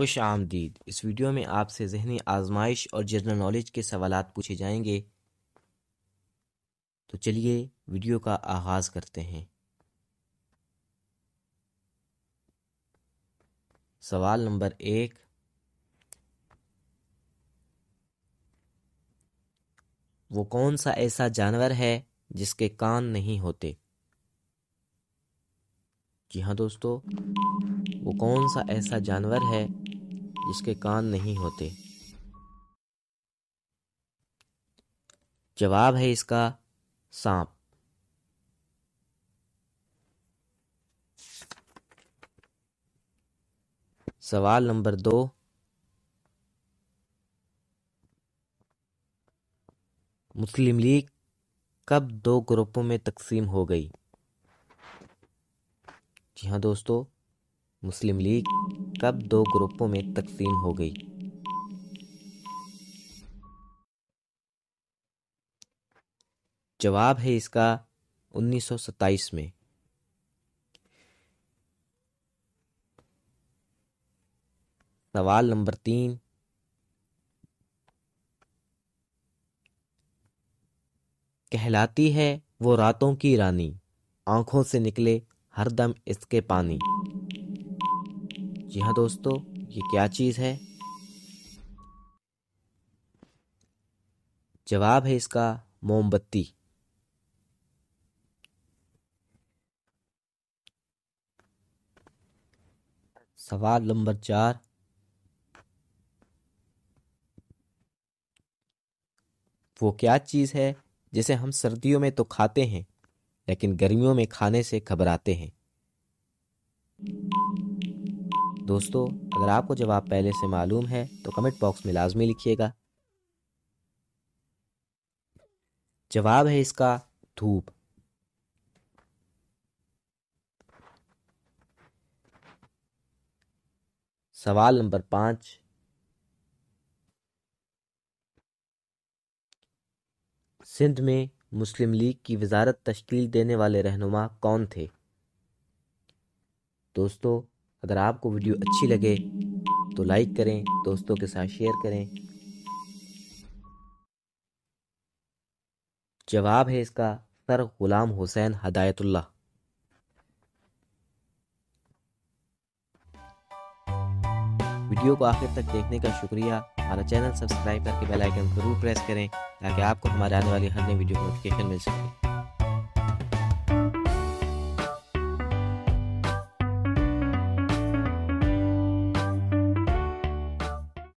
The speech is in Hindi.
खुश आमदीद इस वीडियो में आपसे जहनी आजमाइश और जनरल नॉलेज के सवाल पूछे जाएंगे तो चलिए वीडियो का आगाज़ करते हैं सवाल नंबर एक वो कौन सा ऐसा जानवर है जिसके कान नहीं होते जी हाँ दोस्तों वो कौन सा ऐसा जानवर है जिसके कान नहीं होते जवाब है इसका सांप सवाल नंबर दो मुस्लिम लीग कब दो ग्रुपों में तकसीम हो गई जी हाँ दोस्तों मुस्लिम लीग तब दो ग्रुपों में तकसीम हो गई जवाब है इसका 1927 में सवाल नंबर तीन कहलाती है वो रातों की रानी आंखों से निकले हरदम इसके पानी जी हाँ दोस्तों ये क्या चीज़ है जवाब है इसका मोमबत्ती सवाल नंबर चार वो क्या चीज़ है जिसे हम सर्दियों में तो खाते हैं लेकिन गर्मियों में खाने से घबराते हैं दोस्तों अगर आपको जवाब पहले से मालूम है तो कमेंट बॉक्स में लाजमी लिखिएगा जवाब है इसका धूप सवाल नंबर पांच सिंध में मुस्लिम लीग की वजारत तश्कील देने वाले रहनुमा कौन थे दोस्तों अगर आपको वीडियो अच्छी लगे तो लाइक करें दोस्तों के साथ शेयर करें जवाब है इसका सर गुलाम हुसैन हदायतुल्ला वीडियो को आखिर तक देखने का शुक्रिया हमारा चैनल सब्सक्राइब करके बेल आइकन जरूर प्रेस करें ताकि आपको हमारे आने वाली हर नई वीडियो नोटिफिकेशन मिल सके